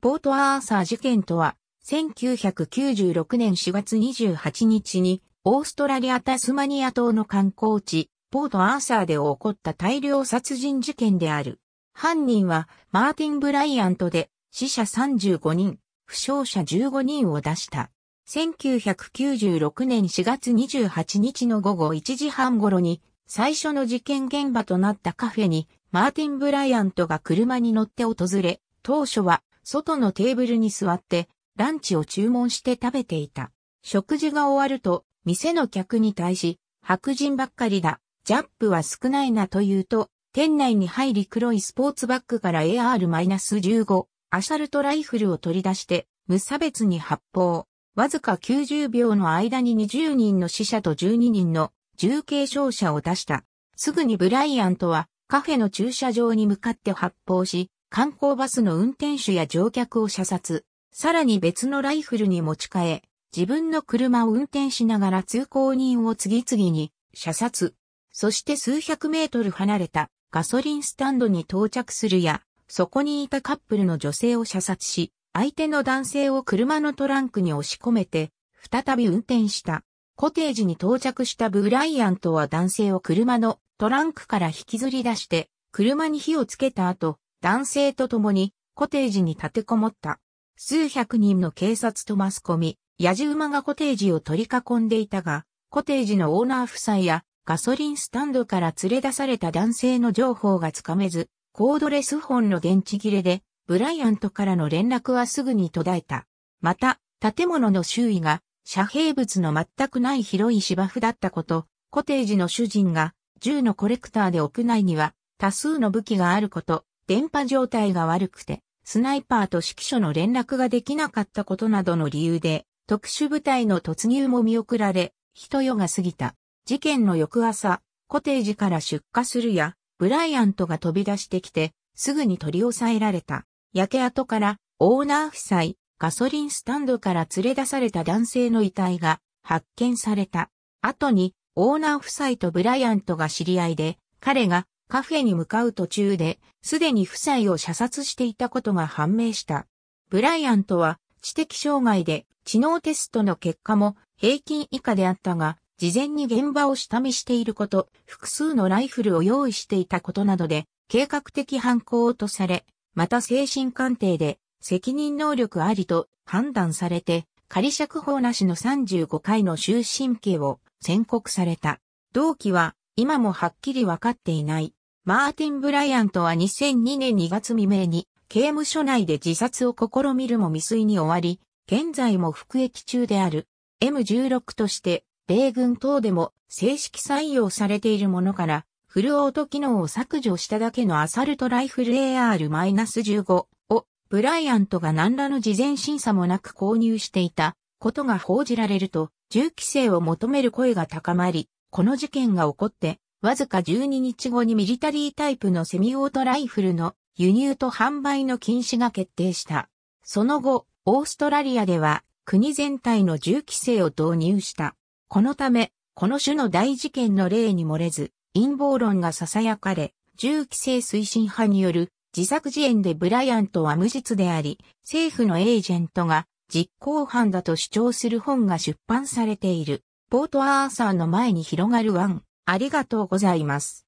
ポートアーサー事件とは、1996年4月28日に、オーストラリア・タスマニア島の観光地、ポートアーサーで起こった大量殺人事件である。犯人は、マーティン・ブライアントで、死者35人、負傷者15人を出した。1996年4月28日の午後1時半頃に、最初の事件現場となったカフェに、マーティン・ブライアントが車に乗って訪れ、当初は外のテーブルに座って、ランチを注文して食べていた。食事が終わると、店の客に対し、白人ばっかりだ、ジャップは少ないなと言うと、店内に入り黒いスポーツバッグから AR-15、アシャルトライフルを取り出して、無差別に発砲。わずか90秒の間に20人の死者と12人の重軽傷者を出した。すぐにブライアントはカフェの駐車場に向かって発砲し、観光バスの運転手や乗客を射殺、さらに別のライフルに持ち替え、自分の車を運転しながら通行人を次々に射殺、そして数百メートル離れたガソリンスタンドに到着するや、そこにいたカップルの女性を射殺し、相手の男性を車のトランクに押し込めて、再び運転した。コテージに到着したブライアントは男性を車のトランクから引きずり出して、車に火をつけた後、男性と共にコテージに立てこもった。数百人の警察とマスコミ、野じ馬がコテージを取り囲んでいたが、コテージのオーナー夫妻やガソリンスタンドから連れ出された男性の情報がつかめず、コードレス本の電池切れで、ブライアントからの連絡はすぐに途絶えた。また、建物の周囲が遮蔽物の全くない広い芝生だったこと、コテージの主人が銃のコレクターで屋内には多数の武器があること、電波状態が悪くて、スナイパーと指揮所の連絡ができなかったことなどの理由で、特殊部隊の突入も見送られ、人夜が過ぎた。事件の翌朝、コテージから出火するや、ブライアントが飛び出してきて、すぐに取り押さえられた。焼け跡から、オーナー夫妻、ガソリンスタンドから連れ出された男性の遺体が発見された。後に、オーナー夫妻とブライアントが知り合いで、彼がカフェに向かう途中で、すでに夫妻を射殺していたことが判明した。ブライアントは知的障害で知能テストの結果も平均以下であったが、事前に現場を下見していること、複数のライフルを用意していたことなどで、計画的犯行とされ、また精神鑑定で責任能力ありと判断されて、仮釈放なしの35回の終身刑を宣告された。動機は今もはっきりわかっていない。マーティン・ブライアントは2002年2月未明に刑務所内で自殺を試みるも未遂に終わり、現在も服役中である M16 として米軍等でも正式採用されているものからフルオート機能を削除しただけのアサルトライフル AR-15 をブライアントが何らの事前審査もなく購入していたことが報じられると銃規制を求める声が高まり、この事件が起こってわずか12日後にミリタリータイプのセミオートライフルの輸入と販売の禁止が決定した。その後、オーストラリアでは国全体の銃規制を導入した。このため、この種の大事件の例に漏れず、陰謀論が囁かれ、銃規制推進派による自作自演でブライアントは無実であり、政府のエージェントが実行犯だと主張する本が出版されている。ポートアーサーの前に広がるン。ありがとうございます。